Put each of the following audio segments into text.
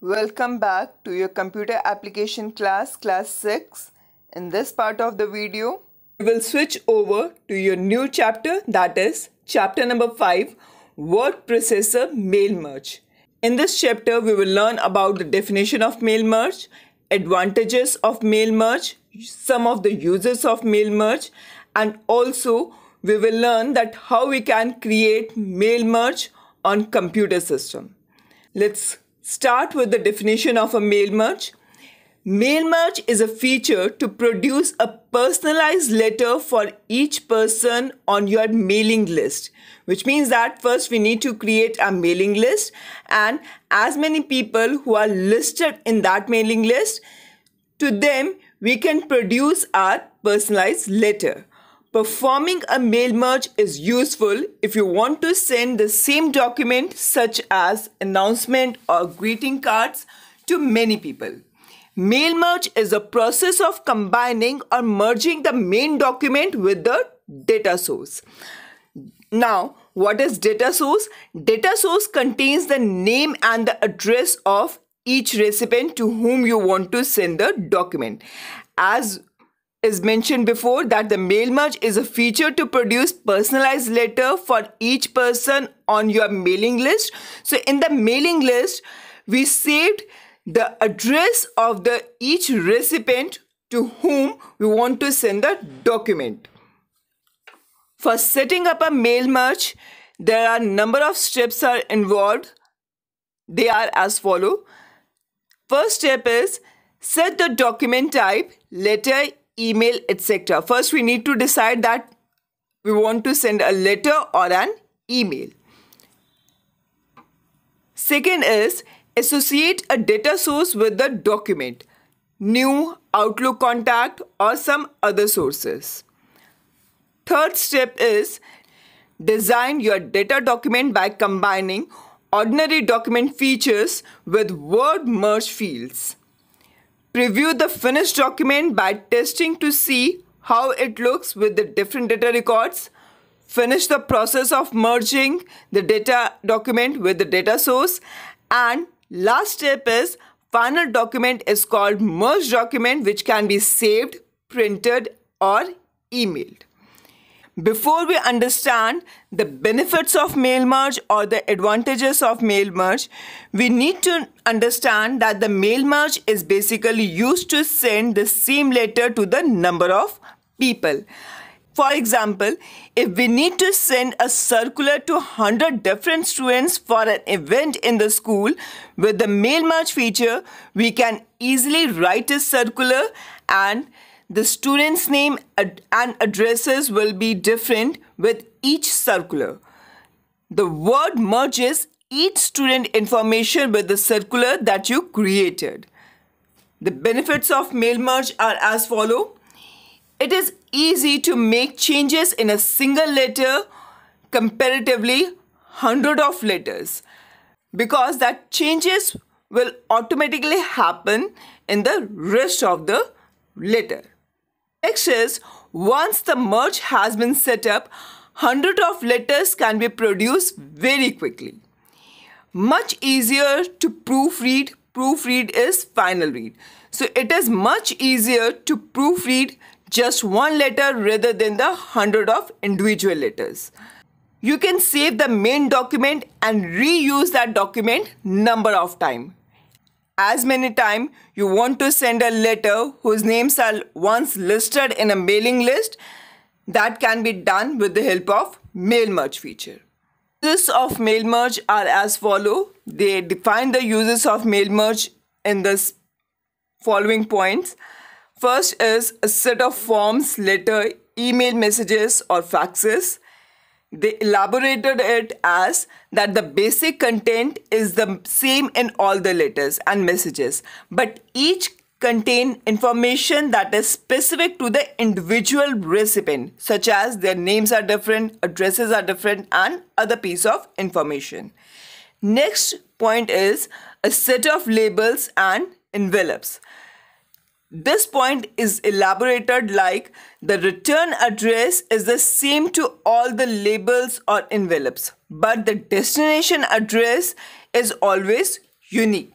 Welcome back to your computer application class, class 6. In this part of the video, we will switch over to your new chapter that is chapter number 5, Word Processor Mail Merge. In this chapter, we will learn about the definition of mail merge, advantages of mail merge, some of the uses of mail merge, and also we will learn that how we can create mail merge on computer system. Let's start with the definition of a mail merge. Mail merge is a feature to produce a personalized letter for each person on your mailing list, which means that first we need to create a mailing list and as many people who are listed in that mailing list, to them we can produce our personalized letter. Performing a mail merge is useful if you want to send the same document such as announcement or greeting cards to many people. Mail merge is a process of combining or merging the main document with the data source. Now, what is data source? Data source contains the name and the address of each recipient to whom you want to send the document. As as mentioned before that the mail merge is a feature to produce personalized letter for each person on your mailing list. So in the mailing list, we saved the address of the each recipient to whom we want to send the document. For setting up a mail merge, there are number of steps are involved. They are as follow. First step is set the document type letter email, etc. First, we need to decide that we want to send a letter or an email. Second is associate a data source with the document, new Outlook contact or some other sources. Third step is design your data document by combining ordinary document features with word merge fields. Preview the finished document by testing to see how it looks with the different data records. Finish the process of merging the data document with the data source. And last step is final document is called merge document which can be saved, printed or emailed. Before we understand the benefits of mail merge or the advantages of mail merge, we need to understand that the mail merge is basically used to send the same letter to the number of people. For example, if we need to send a circular to 100 different students for an event in the school, with the mail merge feature, we can easily write a circular and the student's name ad and addresses will be different with each circular. The word merges each student information with the circular that you created. The benefits of mail merge are as follow. It is easy to make changes in a single letter comparatively 100 of letters because that changes will automatically happen in the rest of the letter. Next is, once the merge has been set up, hundreds of letters can be produced very quickly. Much easier to proofread. Proofread is final read. So it is much easier to proofread just one letter rather than the hundred of individual letters. You can save the main document and reuse that document number of times as many time you want to send a letter whose names are once listed in a mailing list that can be done with the help of mail merge feature. Uses of mail merge are as follow. They define the uses of mail merge in the following points. First is a set of forms, letter, email messages or faxes. They elaborated it as that the basic content is the same in all the letters and messages, but each contain information that is specific to the individual recipient, such as their names are different, addresses are different, and other piece of information. Next point is a set of labels and envelopes. This point is elaborated like the return address is the same to all the labels or envelopes, but the destination address is always unique.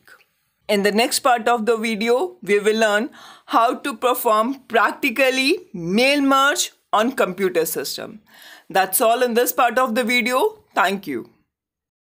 In the next part of the video, we will learn how to perform practically mail merge on computer system. That's all in this part of the video. Thank you.